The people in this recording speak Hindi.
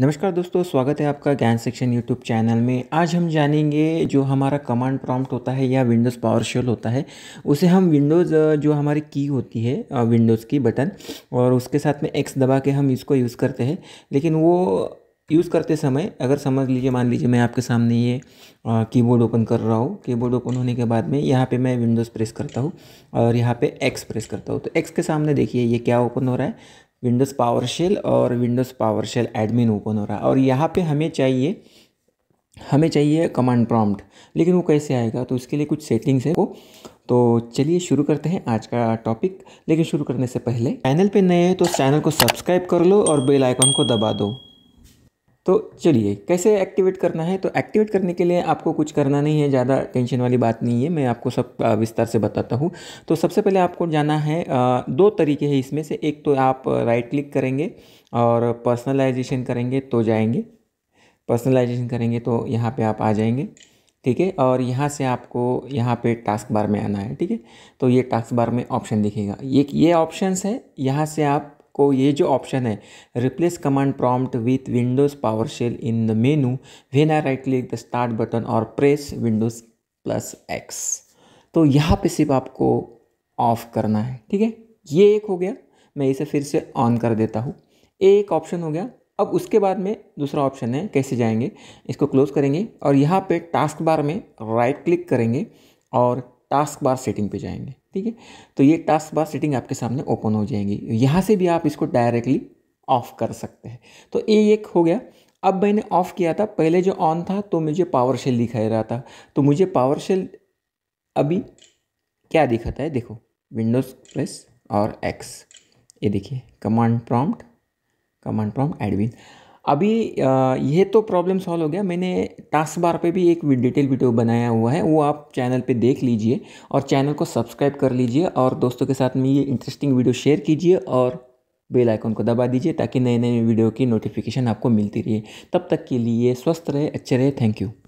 नमस्कार दोस्तों स्वागत है आपका ज्ञान सेक्शन यूट्यूब चैनल में आज हम जानेंगे जो हमारा कमांड प्रॉम्प्ट होता है या विंडोज़ पावर शेल होता है उसे हम विंडोज़ जो हमारी की होती है विंडोज़ की बटन और उसके साथ में एक्स दबा के हम इसको यूज़ करते हैं लेकिन वो यूज़ करते समय अगर समझ लीजिए मान लीजिए मैं आपके सामने ये कीबोर्ड ओपन कर रहा हूँ कीबोर्ड ओपन होने के बाद में यहाँ पे मैं विंडोज़ प्रेस करता हूँ और यहाँ पे एक्स प्रेस करता हूँ तो एक्स के सामने देखिए ये क्या ओपन हो रहा है विंडोज़ पावर शेल और Windows PowerShell admin open हो रहा है और यहाँ पे हमें चाहिए हमें चाहिए कमांड प्रॉम्प्ट लेकिन वो कैसे आएगा तो उसके लिए कुछ सेटिंग्स है वो तो चलिए शुरू करते हैं आज का टॉपिक लेकिन शुरू करने से पहले चैनल पे नए हैं तो चैनल को सब्सक्राइब कर लो और बेल आइकॉन को दबा दो तो चलिए कैसे एक्टिवेट करना है तो एक्टिवेट करने के लिए आपको कुछ करना नहीं है ज़्यादा टेंशन वाली बात नहीं है मैं आपको सब विस्तार से बताता हूँ तो सबसे पहले आपको जाना है दो तरीके हैं इसमें से एक तो आप राइट क्लिक करेंगे और पर्सनलाइजेशन करेंगे तो जाएंगे पर्सनलाइजेशन करेंगे तो यहाँ पर आप आ जाएंगे ठीक है और यहाँ से आपको यहाँ पे टास्क बार में आना है ठीक है तो ये टास्क बार में ऑप्शन दिखेगा ये ये ऑप्शंस है यहाँ से आप को ये जो ऑप्शन है replace command prompt with Windows PowerShell in the menu when I right click the start button और प्रेस विंडोज़ प्लस एक्स तो यहाँ पे सिर्फ आपको ऑफ करना है ठीक है ये एक हो गया मैं इसे फिर से ऑन कर देता हूँ एक ऑप्शन हो गया अब उसके बाद में दूसरा ऑप्शन है कैसे जाएंगे इसको क्लोज करेंगे और यहाँ पे टास्क बार में राइट क्लिक करेंगे और टास्क बार सेटिंग पे जाएंगे ठीक है तो ये टास्क बार सेटिंग आपके सामने ओपन हो जाएंगी यहाँ से भी आप इसको डायरेक्टली ऑफ कर सकते हैं तो ये एक हो गया अब मैंने ऑफ़ किया था पहले जो ऑन था तो मुझे पावर शेल दिखाई रहा था तो मुझे पावर शेल अभी क्या दिखाता है देखो विंडोज़ प्लस और एक्स ये देखिए command prompt command prompt admin अभी यह तो प्रॉब्लम सॉल्व हो गया मैंने टास्क बार पे भी एक डिटेल वीडियो बनाया हुआ है वो आप चैनल पे देख लीजिए और चैनल को सब्सक्राइब कर लीजिए और दोस्तों के साथ में ये इंटरेस्टिंग वीडियो शेयर कीजिए और बेल आइकन को दबा दीजिए ताकि नए नए वीडियो की नोटिफिकेशन आपको मिलती रहे तब तक के लिए स्वस्थ रहे अच्छे रहे थैंक यू